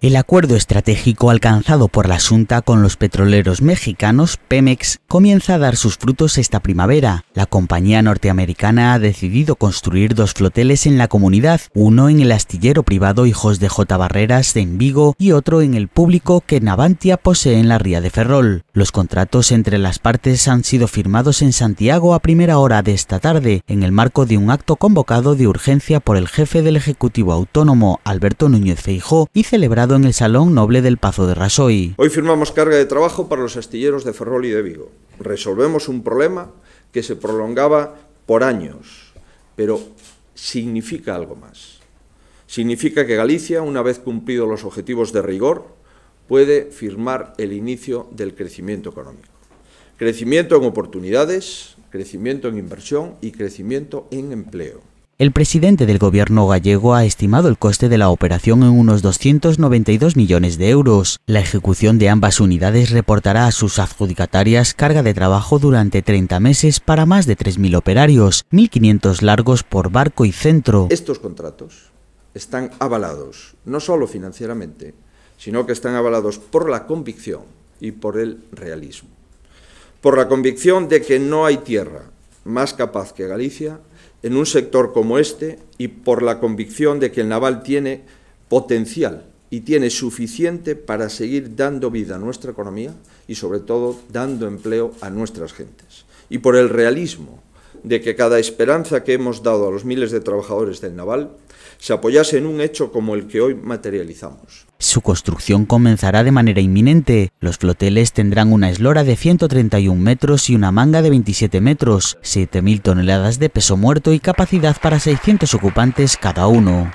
El acuerdo estratégico alcanzado por la Junta con los petroleros mexicanos Pemex comienza a dar sus frutos esta primavera. La compañía norteamericana ha decidido construir dos floteles en la comunidad, uno en el astillero privado Hijos de J. Barreras de Vigo y otro en el público que Navantia posee en la Ría de Ferrol. Los contratos entre las partes han sido firmados en Santiago a primera hora de esta tarde, en el marco de un acto convocado de urgencia por el jefe del Ejecutivo Autónomo, Alberto Núñez Feijó, y celebrado en el Salón Noble del Pazo de Rasoy. Hoy firmamos carga de trabajo para los astilleros de Ferrol y de Vigo. Resolvemos un problema que se prolongaba por años, pero significa algo más. Significa que Galicia, una vez cumplidos los objetivos de rigor, puede firmar el inicio del crecimiento económico. Crecimiento en oportunidades, crecimiento en inversión y crecimiento en empleo. El presidente del gobierno gallego ha estimado el coste de la operación en unos 292 millones de euros. La ejecución de ambas unidades reportará a sus adjudicatarias carga de trabajo durante 30 meses para más de 3.000 operarios, 1.500 largos por barco y centro. Estos contratos están avalados no solo financieramente, sino que están avalados por la convicción y por el realismo. Por la convicción de que no hay tierra más capaz que Galicia, en un sector como este y por la convicción de que el naval tiene potencial y tiene suficiente para seguir dando vida a nuestra economía y sobre todo dando empleo a nuestras gentes. Y por el realismo de que cada esperanza que hemos dado a los miles de trabajadores del Naval se apoyase en un hecho como el que hoy materializamos. Su construcción comenzará de manera inminente. Los floteles tendrán una eslora de 131 metros y una manga de 27 metros, 7.000 toneladas de peso muerto y capacidad para 600 ocupantes cada uno.